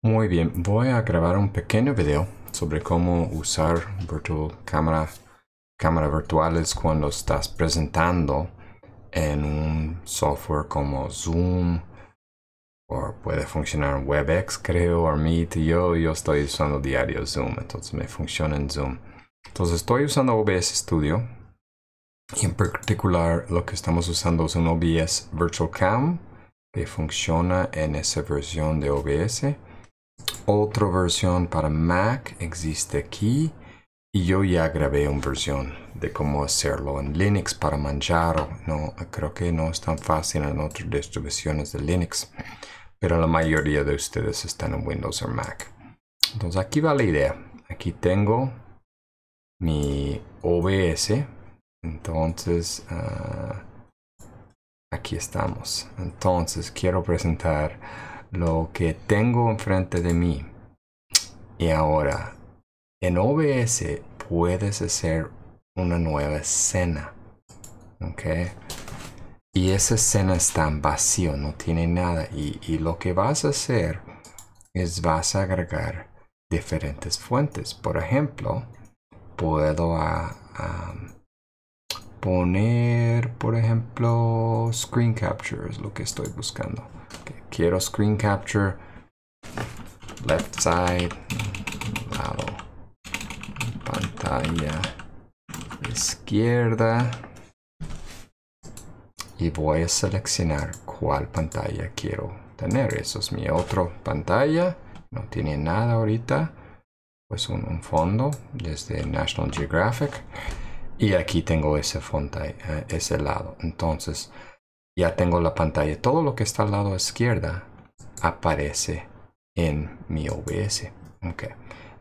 Muy bien, voy a grabar un pequeño video sobre cómo usar virtual cámara, cámaras virtuales cuando estás presentando en un software como Zoom o puede funcionar WebEx creo o Meet. Yo, yo estoy usando diario Zoom, entonces me funciona en Zoom. Entonces estoy usando OBS Studio y en particular lo que estamos usando es un OBS Virtual Cam que funciona en esa versión de OBS otra versión para Mac, existe aquí. Y yo ya grabé una versión de cómo hacerlo en Linux para Manjaro. No, creo que no es tan fácil en otras distribuciones de Linux. Pero la mayoría de ustedes están en Windows o Mac. Entonces aquí va la idea. Aquí tengo mi OBS. Entonces... Ah, aquí estamos. Entonces quiero presentar lo que tengo enfrente de mí. Y ahora, en OBS puedes hacer una nueva escena. ¿Ok? Y esa escena está en vacío, no tiene nada. Y, lo que vas a hacer es vas a agregar diferentes fuentes. Por ejemplo, puedo ah, ah, poner, por ejemplo, screen capture es lo que estoy buscando quiero screen capture, left side, lado, pantalla izquierda. Y voy a seleccionar cuál pantalla quiero tener. Eso es mi otro pantalla. No tiene nada ahorita. Pues un, un fondo desde National Geographic. Y aquí tengo ese fondo, eh, ese lado. Entonces, ya tengo la pantalla. Todo lo que está al lado izquierda aparece en mi OBS. Okay.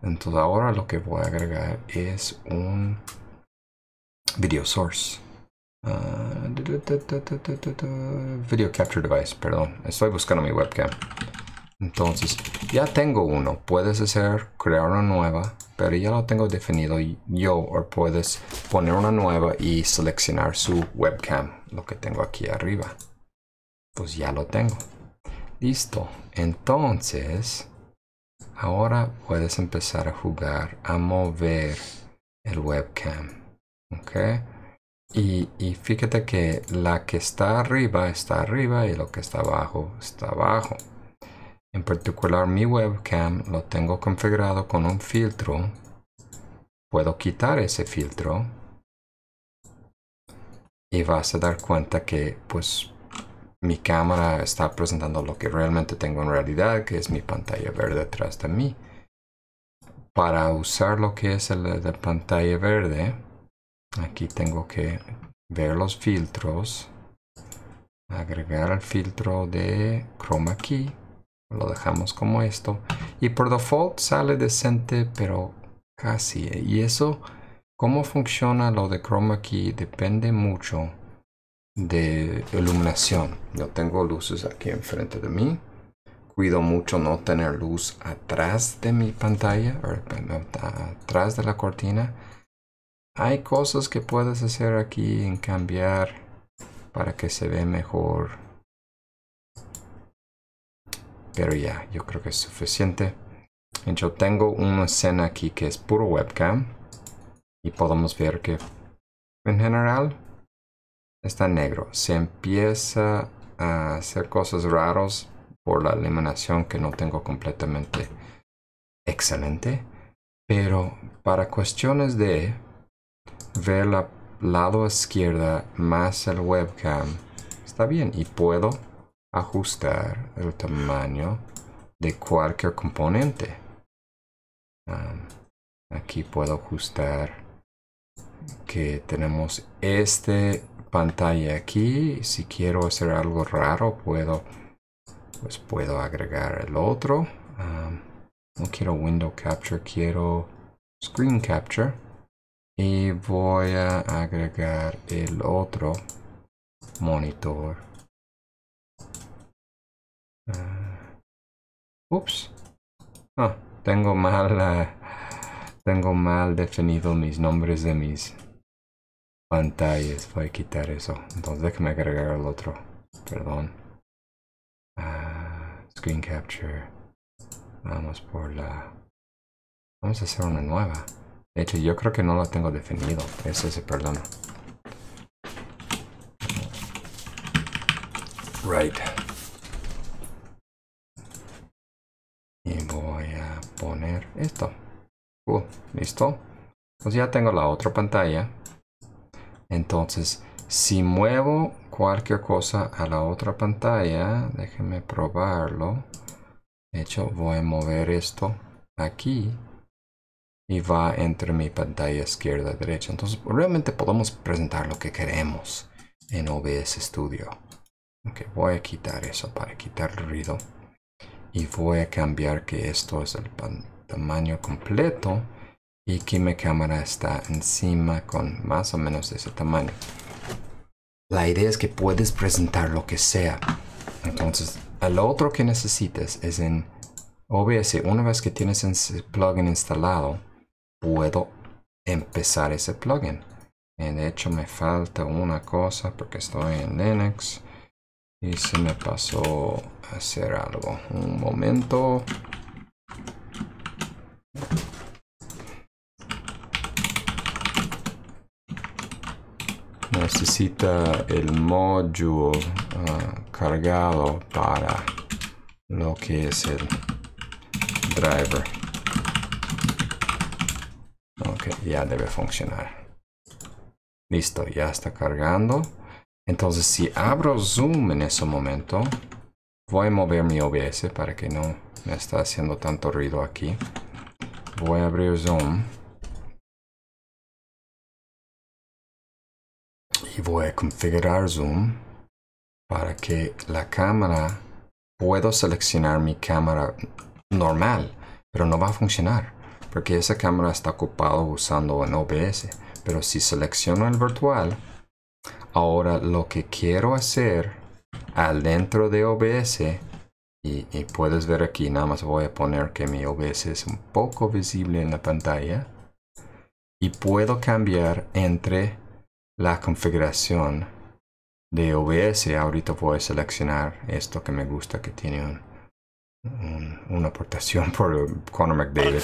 Entonces ahora lo que voy a agregar es un video source. video capture device, perdón. Estoy buscando mi webcam. Entonces, ya tengo uno. Puedes hacer, crear una nueva, pero ya lo tengo definido yo. O puedes poner una nueva y seleccionar su webcam, lo que tengo aquí arriba. Pues ya lo tengo. Listo. Entonces, ahora puedes empezar a jugar, a mover el webcam. ¿Ok? Y, y, fíjate que la que está arriba está arriba y lo que está abajo está abajo. En particular mi webcam lo tengo configurado con un filtro. Puedo quitar ese filtro. Y vas a dar cuenta que pues mi cámara está presentando lo que realmente tengo en realidad, que es mi pantalla verde detrás de mí. Para usar lo que es el pantalla verde, aquí tengo que ver los filtros, agregar el filtro de chroma key lo dejamos como esto. Y por default sale decente, pero casi. Eh. Y eso, cómo funciona lo de chroma aquí depende mucho de iluminación. Yo tengo luces aquí enfrente de mí. Cuido mucho no tener luz atrás de mi pantalla, er, atrás de la cortina. Hay cosas que puedes hacer aquí en cambiar para que se vea mejor pero ya, yo creo que es suficiente. Yo tengo una escena aquí que es puro webcam y podemos ver que en general está negro. Se empieza a hacer cosas raros por la eliminación que no tengo completamente excelente. Pero para cuestiones de ver la lado izquierda más el webcam está bien y puedo ajustar el tamaño de cualquier componente. aquí puedo ajustar que tenemos este pantalla aquí. Si quiero hacer algo raro, puedo, pues puedo agregar el otro. no quiero window capture, quiero screen capture. Y voy a agregar el otro monitor Uh, ups. Ah, tengo mal... Ah, tengo mal definido mis nombres de mis pantallas. Voy a quitar eso. Entonces déjame agregar el otro. Perdón. Ah, screen capture. Vamos por la... Vamos a hacer una nueva. De hecho, yo creo que no la tengo definido. Ese es perdón. Right. ¿Listo? Pues ya tengo la otra pantalla. Entonces, si muevo cualquier cosa a la otra pantalla, déjenme probarlo. De hecho, voy a mover esto aquí y va entre mi pantalla izquierda y derecha. Entonces, realmente podemos presentar lo que queremos en OBS Studio. Ok, voy a quitar eso para quitar el ruido. Y voy a cambiar que esto es el tamaño completo y que mi cámara está encima con más o menos de ese tamaño. La idea es que puedes presentar lo que sea. Entonces, lo otro que necesites es en OBS. Una vez que tienes ese plugin instalado, puedo empezar ese plugin. Eh, de hecho, me falta una cosa porque estoy en Linux y se me pasó hacer algo. Un momento. necesita el módulo ah, cargado para lo que es el driver. Ok, ya debe funcionar. Listo, ya está cargando. Entonces si abro zoom en ese momento, voy a mover mi OBS para que no me está haciendo tanto ruido aquí. Voy a abrir zoom. y voy a configurar zoom para que la cámara puedo seleccionar mi cámara normal pero no va a funcionar porque esa cámara está ocupado usando en OBS pero si selecciono el virtual ahora lo que quiero hacer al dentro de OBS y, y puedes ver aquí nada más voy a poner que mi OBS es un poco visible en la pantalla y puedo cambiar entre la configuración de OBS ahorita voy a seleccionar esto que me gusta que tiene una aportación por Conor McDavid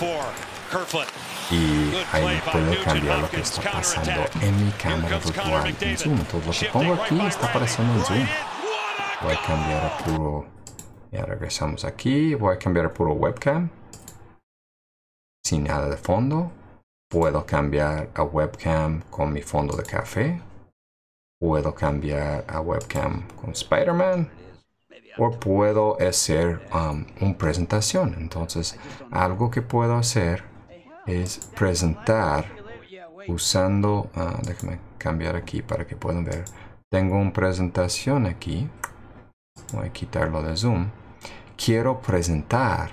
y ahí puedo cambiar lo que está pasando en mi cámara virtual en Zoom entonces lo que pongo aquí está apareciendo en Zoom voy a cambiar a puro ya regresamos aquí voy a cambiar a puro webcam sin nada de fondo Puedo cambiar a webcam con mi fondo de café. Puedo cambiar a webcam con Spider-Man. O puedo hacer um, una presentación. Entonces, algo que puedo hacer es presentar usando... Déjenme ah, déjame cambiar aquí para que puedan ver. Tengo una presentación aquí. Voy a quitarlo de zoom. Quiero presentar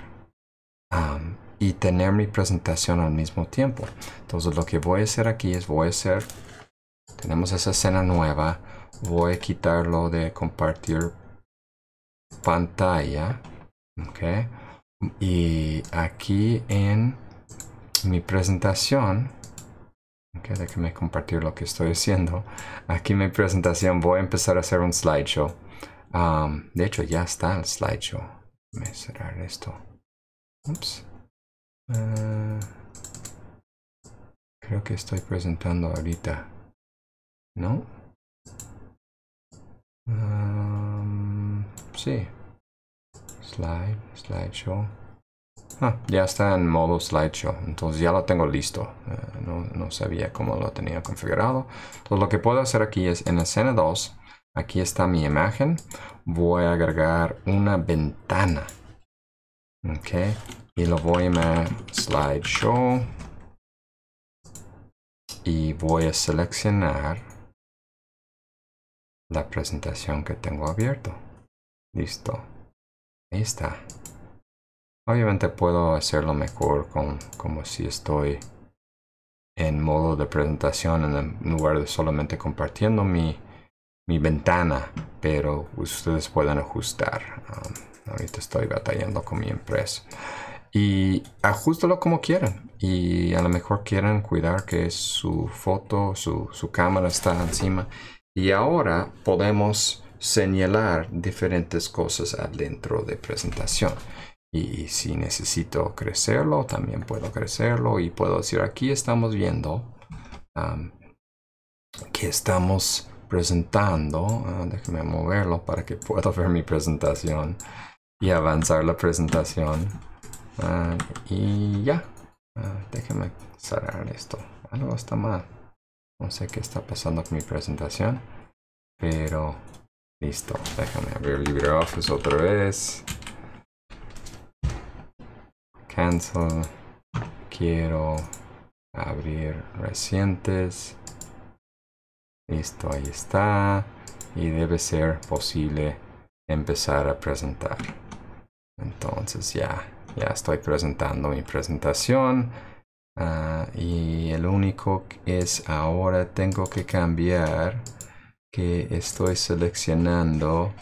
um, y tener mi presentación al mismo tiempo. Entonces lo que voy a hacer aquí es voy a hacer, tenemos esa escena nueva, voy a quitarlo de compartir pantalla, ok, y aquí en mi presentación, okay, déjame compartir lo que estoy haciendo, aquí en mi presentación voy a empezar a hacer un slideshow, um, de hecho ya está el slideshow, me cerrar esto, Oops. Ah, creo que estoy presentando ahorita. ¿No? Um, sí. Slide, slideshow. Ah, ya está en modo slideshow, entonces ya lo tengo listo. Ah, no, no, sabía cómo lo tenía configurado. Entonces lo que puedo hacer aquí es en escena 2, aquí está mi imagen, voy a agregar una ventana. Ok, lo voy a slide slideshow y voy a seleccionar la presentación que tengo abierto. Listo. Ahí está. Obviamente puedo hacerlo mejor con, como si estoy en modo de presentación en lugar de solamente compartiendo mi, mi ventana, pero ustedes pueden ajustar. Um, ahorita estoy batallando con mi empresa y ajustalo como quieran. Y a lo mejor quieran cuidar que su foto, su, su cámara está encima. Y ahora podemos señalar diferentes cosas adentro de presentación. Y si necesito crecerlo, también puedo crecerlo y puedo decir aquí estamos viendo que estamos presentando. Ah, déjeme moverlo para que pueda ver mi presentación y avanzar la presentación. Ah, y ya. Ah, déjame cerrar esto. Algo ah, está mal. No sé qué está pasando con mi presentación. Pero listo. Déjame abrir LibreOffice otra vez. Cancel. Quiero abrir recientes. Listo, ahí está. Y debe ser posible empezar a presentar. Entonces ya. Ya estoy presentando mi presentación. Ah, y el único es ahora tengo que cambiar que estoy seleccionando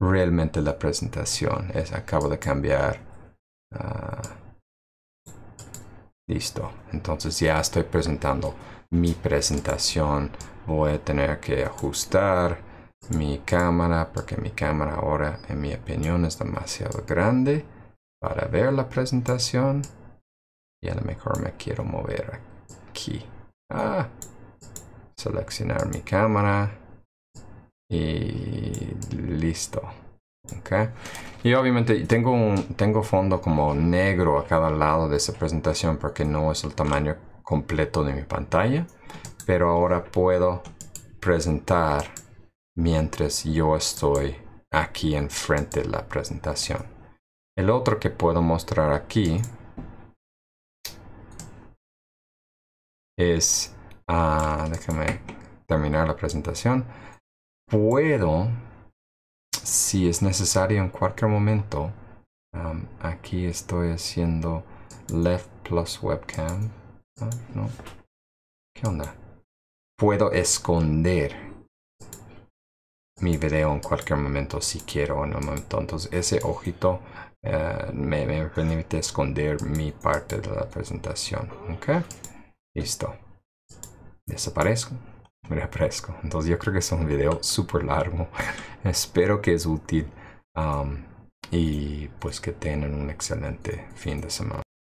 realmente la presentación. Es, acabo de cambiar. Ah, listo. Entonces ya estoy presentando mi presentación. Voy a tener que ajustar mi cámara porque mi cámara ahora en mi opinión es demasiado grande para ver la presentación y a lo mejor me quiero mover aquí. Ah, seleccionar mi cámara y listo. Okay. Y obviamente tengo, un, tengo fondo como negro a cada lado de esa presentación porque no es el tamaño completo de mi pantalla. Pero ahora puedo presentar mientras yo estoy aquí enfrente de la presentación. El otro que puedo mostrar aquí es, ah, déjame terminar la presentación, puedo, si es necesario en cualquier momento, aquí estoy haciendo left plus webcam, ah, no, ¿qué onda? Puedo esconder mi video en cualquier momento si quiero en un momento entonces ese ojito eh, me, permite esconder mi parte de la presentación ok listo desaparezco me entonces yo creo que es un video súper largo espero que es útil um, y pues que tengan un excelente fin de semana